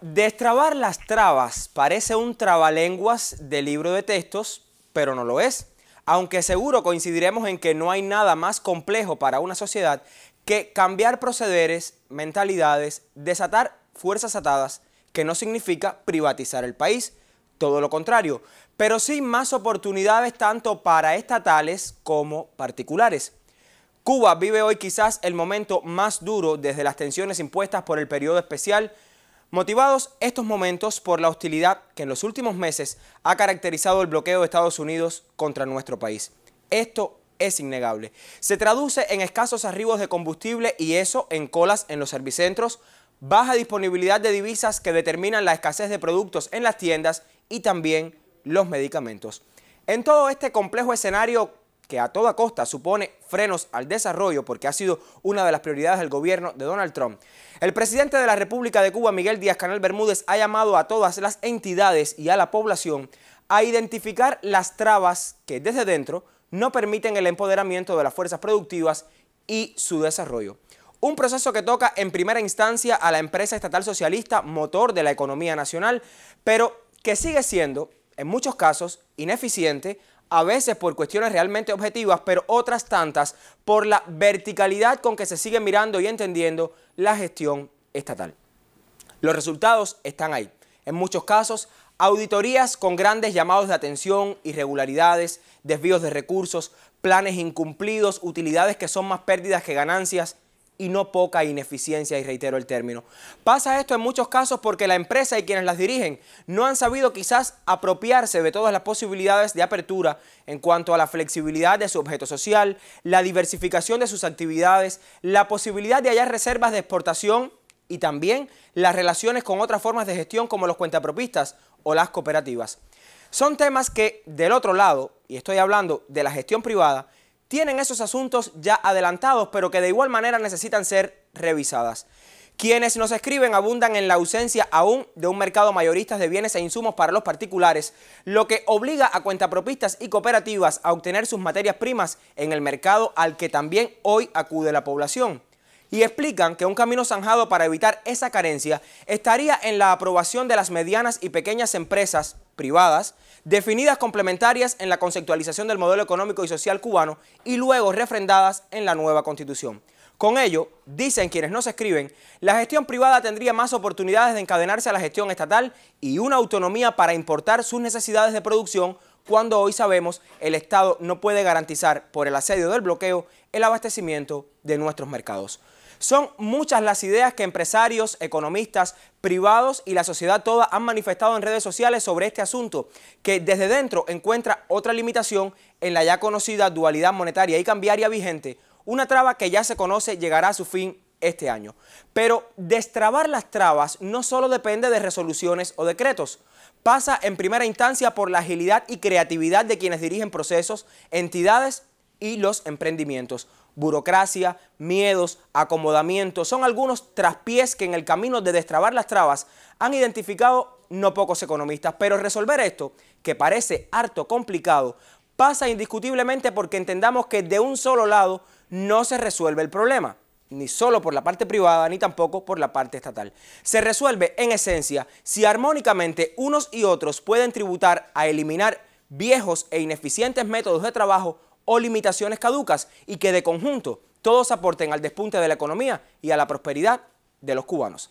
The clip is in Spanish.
Destrabar las trabas parece un trabalenguas de libro de textos, pero no lo es. Aunque seguro coincidiremos en que no hay nada más complejo para una sociedad que cambiar procederes, mentalidades, desatar fuerzas atadas, que no significa privatizar el país, todo lo contrario, pero sí más oportunidades tanto para estatales como particulares. Cuba vive hoy quizás el momento más duro desde las tensiones impuestas por el periodo especial Motivados estos momentos por la hostilidad que en los últimos meses ha caracterizado el bloqueo de Estados Unidos contra nuestro país. Esto es innegable. Se traduce en escasos arribos de combustible y eso en colas en los servicentros, baja disponibilidad de divisas que determinan la escasez de productos en las tiendas y también los medicamentos. En todo este complejo escenario, que a toda costa supone frenos al desarrollo porque ha sido una de las prioridades del gobierno de Donald Trump. El presidente de la República de Cuba, Miguel Díaz Canel Bermúdez, ha llamado a todas las entidades y a la población a identificar las trabas que desde dentro no permiten el empoderamiento de las fuerzas productivas y su desarrollo. Un proceso que toca en primera instancia a la empresa estatal socialista, motor de la economía nacional, pero que sigue siendo, en muchos casos, ineficiente a veces por cuestiones realmente objetivas, pero otras tantas por la verticalidad con que se sigue mirando y entendiendo la gestión estatal. Los resultados están ahí. En muchos casos, auditorías con grandes llamados de atención, irregularidades, desvíos de recursos, planes incumplidos, utilidades que son más pérdidas que ganancias, y no poca ineficiencia, y reitero el término. Pasa esto en muchos casos porque la empresa y quienes las dirigen no han sabido quizás apropiarse de todas las posibilidades de apertura en cuanto a la flexibilidad de su objeto social, la diversificación de sus actividades, la posibilidad de hallar reservas de exportación y también las relaciones con otras formas de gestión como los cuentapropistas o las cooperativas. Son temas que del otro lado, y estoy hablando de la gestión privada, tienen esos asuntos ya adelantados, pero que de igual manera necesitan ser revisadas. Quienes nos escriben abundan en la ausencia aún de un mercado mayorista de bienes e insumos para los particulares, lo que obliga a cuentapropistas y cooperativas a obtener sus materias primas en el mercado al que también hoy acude la población y explican que un camino zanjado para evitar esa carencia estaría en la aprobación de las medianas y pequeñas empresas privadas, definidas complementarias en la conceptualización del modelo económico y social cubano y luego refrendadas en la nueva constitución. Con ello, dicen quienes no se escriben, la gestión privada tendría más oportunidades de encadenarse a la gestión estatal y una autonomía para importar sus necesidades de producción cuando hoy sabemos el Estado no puede garantizar por el asedio del bloqueo el abastecimiento de nuestros mercados. Son muchas las ideas que empresarios, economistas, privados y la sociedad toda han manifestado en redes sociales sobre este asunto, que desde dentro encuentra otra limitación en la ya conocida dualidad monetaria y cambiaria vigente, una traba que ya se conoce llegará a su fin este año. Pero destrabar las trabas no solo depende de resoluciones o decretos, pasa en primera instancia por la agilidad y creatividad de quienes dirigen procesos, entidades y los emprendimientos burocracia, miedos, acomodamiento son algunos traspiés que en el camino de destrabar las trabas han identificado no pocos economistas. Pero resolver esto, que parece harto complicado, pasa indiscutiblemente porque entendamos que de un solo lado no se resuelve el problema ni solo por la parte privada, ni tampoco por la parte estatal. Se resuelve, en esencia, si armónicamente unos y otros pueden tributar a eliminar viejos e ineficientes métodos de trabajo o limitaciones caducas y que de conjunto todos aporten al despunte de la economía y a la prosperidad de los cubanos.